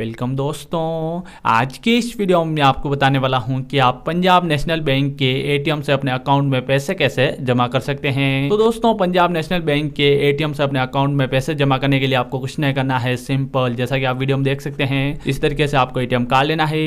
welcome दोस्तों आज के इस वीडियो में मैं आपको बताने वाला हूं कि आप पंजाब नेशनल बैंक के एटीएम से अपने अकाउंट में पैसे कैसे जमा कर सकते हैं तो दोस्तों पंजाब नेशनल बैंक के एटीएम से अपने अकाउंट में पैसे जमा करने के लिए आपको कुछ नहीं करना है सिंपल जैसा कि आप वीडियो में देख सकते हैं इस तरीके से आपको एटीएम कार्ड लेना है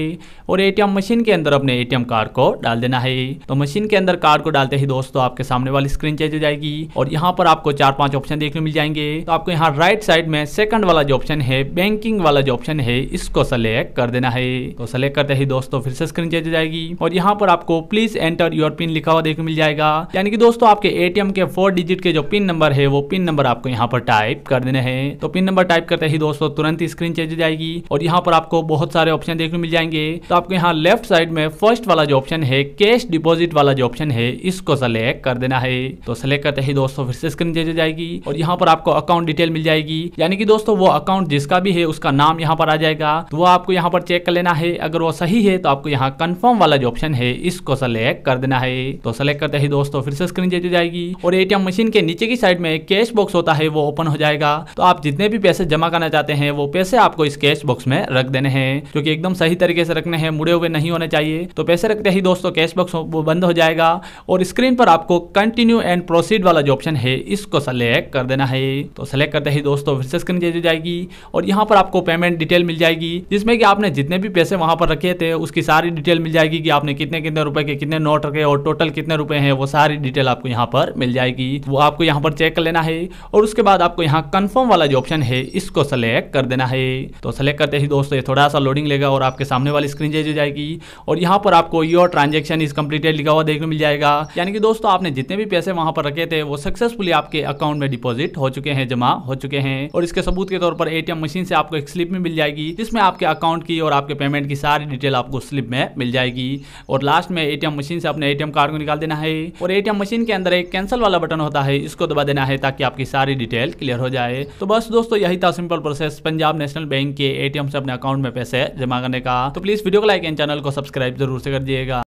और एटीएम मशीन के अंदर अपने एटीएम कार्ड को डाल देना है तो मशीन के अंदर कार्ड को डालते ही दोस्तों आपके सामने वाली स्क्रीन चेंज हो जाएगी और यहाँ पर आपको चार पांच ऑप्शन देखने मिल जाएंगे तो आपको यहाँ राइट साइड में सेकंड वाला जो ऑप्शन है बैंकिंग वाला जो ऑप्शन है इसको सेलेक्ट कर देना है तो सेलेक्ट करते ही दोस्तों फिर से स्क्रीन चेंज हो जाएगी और यहाँ पर आपको प्लीज एंटर योर पिन लिखा हुआ देखने मिल जाएगा यानी कि दोस्तों आपके एटीएम के फोर डिजिट के जो पिन नंबर है वो पिन नंबर आपको यहाँ पर टाइप कर देना है तो पिन नंबर टाइप करते ही दोस्तों तुरंत ही स्क्रीन चेंज हो जाएगी और यहाँ पर आपको बहुत सारे ऑप्शन देखने मिल जाएंगे तो आपको यहाँ लेफ्ट साइड में फर्स्ट वाला जो ऑप्शन है कैश डिपोजिट वाला जो ऑप्शन है इसको सेलेक्ट कर देना है तो सेलेक्ट करते ही दोस्तों फिर से स्क्रीन चेंज हो जाएगी और यहाँ पर आपको अकाउंट डिटेल मिल जाएगी यानी कि दोस्तों वो अकाउंट जिसका भी है उसका नाम यहाँ पर आ जाएगा जाएगा तो वो आपको यहाँ पर चेक कर लेना है अगर वो सही है तो आपको यहाँ कन्फर्म वाला जो ऑप्शन है इसको सेलेक्ट कर देना है तो सेलेक्ट करते ही दोस्तों फिर से स्क्रीन चेंज हो जाएगी और एटीएम मशीन के नीचे की साइड में कैश बॉक्स होता है वो ओपन हो जाएगा तो आप जितने भी पैसे जमा करना चाहते हैं वो पैसे आपको इस कैश बॉक्स में रख देने हैं जो की एकदम सही तरीके से रखने हैं मुड़े हुए नहीं होने चाहिए तो पैसे रखते ही दोस्तों कैश बॉक्स वो बंद हो जाएगा और स्क्रीन पर आपको कंटिन्यू एंड प्रोसीड वाला जो ऑप्शन है इसको सेलेक्ट कर देना है तो सेलेक्ट करते ही दोस्तों फिर से स्क्रीन चेंज हो जाएगी और यहाँ पर आपको पेमेंट डिटेल मिल जाएगी जिसमें कि आपने जितने भी पैसे वहां पर रखे थे उसकी सारी डिटेल मिल जाएगी कि आपने कितने कितने रुपए के कितने नोट रखे और टोटल कितने रुपए हैं वो सारी डिटेल आपको यहाँ पर मिल जाएगी वो आपको यहाँ पर चेक कर लेना है और उसके बाद आपको यहाँ कन्फर्म वाला जो ऑप्शन है इसको सेलेक्ट कर देना है तो सेलेक्ट करते ही दोस्तों ये थोड़ा सा लोडिंग लेगा और आपके सामने वाली स्क्रीन चेंज हो जाएगी और यहाँ पर आपको योर ट्रांजेक्शन इज कम्प्लीटेड लिखा हुआ देखने मिल जाएगा यानी कि दोस्तों आपने जितने भी पैसे वहां पर रखे थे वो सक्सेसफुली आपके अकाउंट में डिपॉजिट हो चुके हैं जमा हो चुके हैं और इसके सबूत के तौर पर एटीएम मशीन से आपको एक स्लिप भी मिल जाएगी जाएगी जिसमें आपके अकाउंट की और आपके पेमेंट की सारी डिटेल आपको स्लिप में मिल जाएगी और लास्ट में एटीएम मशीन से अपने एटीएम कार्ड को निकाल देना है और एटीएम मशीन के अंदर एक कैंसिल वाला बटन होता है इसको दबा देना है ताकि आपकी सारी डिटेल क्लियर हो जाए तो बस दोस्तों यही था simple process Punjab national bank के एटीएम से अपने अकाउंट में पैसे जमा करने का तो प्लीज वीडियो को लाइक एंड चैनल को सब्सक्राइब जरूर से कर दिएगा